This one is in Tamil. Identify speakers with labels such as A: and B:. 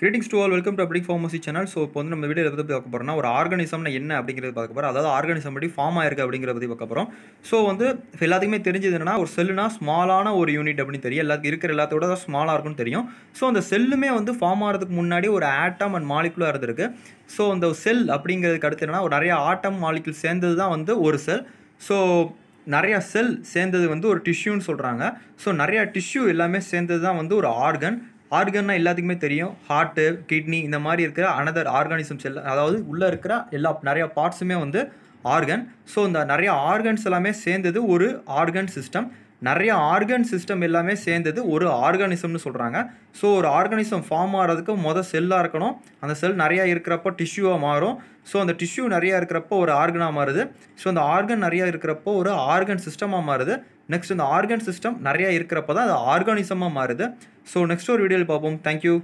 A: greetings to all welcome to அப்டிக் ஃபார்மசி சேனல் ஸோ இப்போ வந்து நம்ம வீடியோ எதை பற்றி பார்க்க போகிறோம்னா ஒரு ஆர்கானிசம்னா என்ன அப்படிங்கிறது பார்க்க போகிறோம் அதாவது ஆர்கானிசம் படி ஃபார்ம் ஆயிருக்கு அப்படிங்கிறத பற்றி பார்க்க போகிறோம் ஸோ வந்து எல்லாத்துக்குமே தெரிஞ்சது என்னன்னா ஒரு செல்லுனா ஸ்மாலான ஒரு யூனிட் அப்படின்னு தெரியும் எல்லாத்துக்கும் இருக்கிற எல்லாத்தோட தான் ஸ்மாலாக இருக்கும்னு தெரியும் ஸோ அந்த செல்லுமே வந்து ஃபார்ம் ஆகிறதுக்கு முன்னாடி ஒரு ஆட்டம் அண்ட் மாலிகுலாக இருந்திருக்கு ஸோ அந்த செல் அப்படிங்கிறதுக்கு அடுத்து என்னன்னா ஒரு நிறைய ஆட்டம் மாலிகுல் சேர்ந்தது தான் வந்து ஒரு செல் ஸோ நிறையா செல் சேர்ந்தது வந்து ஒரு டிஷ்யூன்னு சொல்கிறாங்க ஸோ நிறையா டிஷ்யூ எல்லாமே சேர்ந்தது தான் வந்து ஒரு ஆர்கன் ஆர்கன்னா எல்லாத்துக்குமே தெரியும் ஹார்ட்டு கிட்னி இந்த மாதிரி இருக்கிற அனதர் ஆர்கானிசம்ஸ் எல்லாம் அதாவது உள்ளே இருக்கிற எல்லா நிறையா பார்ட்ஸுமே வந்து ஆர்கன் ஸோ இந்த நிறைய ஆர்கன்ஸ் எல்லாமே சேர்ந்தது ஒரு ஆர்கன் சிஸ்டம் நிறைய ஆர்கன் சிஸ்டம் எல்லாமே சேர்ந்தது ஒரு ஆர்கானிசம்னு சொல்கிறாங்க ஸோ ஒரு ஆர்கானிசம் ஃபார்ம் ஆகிறதுக்கு மொதல் செல்லாக இருக்கணும் அந்த செல் நிறையா இருக்கிறப்போ டிஷ்யூவாக மாறும் ஸோ அந்த டிஷ்யூ நிறையா இருக்கிறப்போ ஒரு ஆர்கனாக மாறுது ஸோ அந்த ஆர்கன் நிறையா இருக்கிறப்போ ஒரு ஆர்கன் சிஸ்டமாக மாறுது நெக்ஸ்ட் இந்த ஆர்கன் சிஸ்டம் நிறையா இருக்கிறப்ப தான் அது ஆர்கானிசமாக மாறுது ஸோ நெக்ஸ்ட் ஒரு வீடியோவில் பார்ப்போம் தேங்க்யூ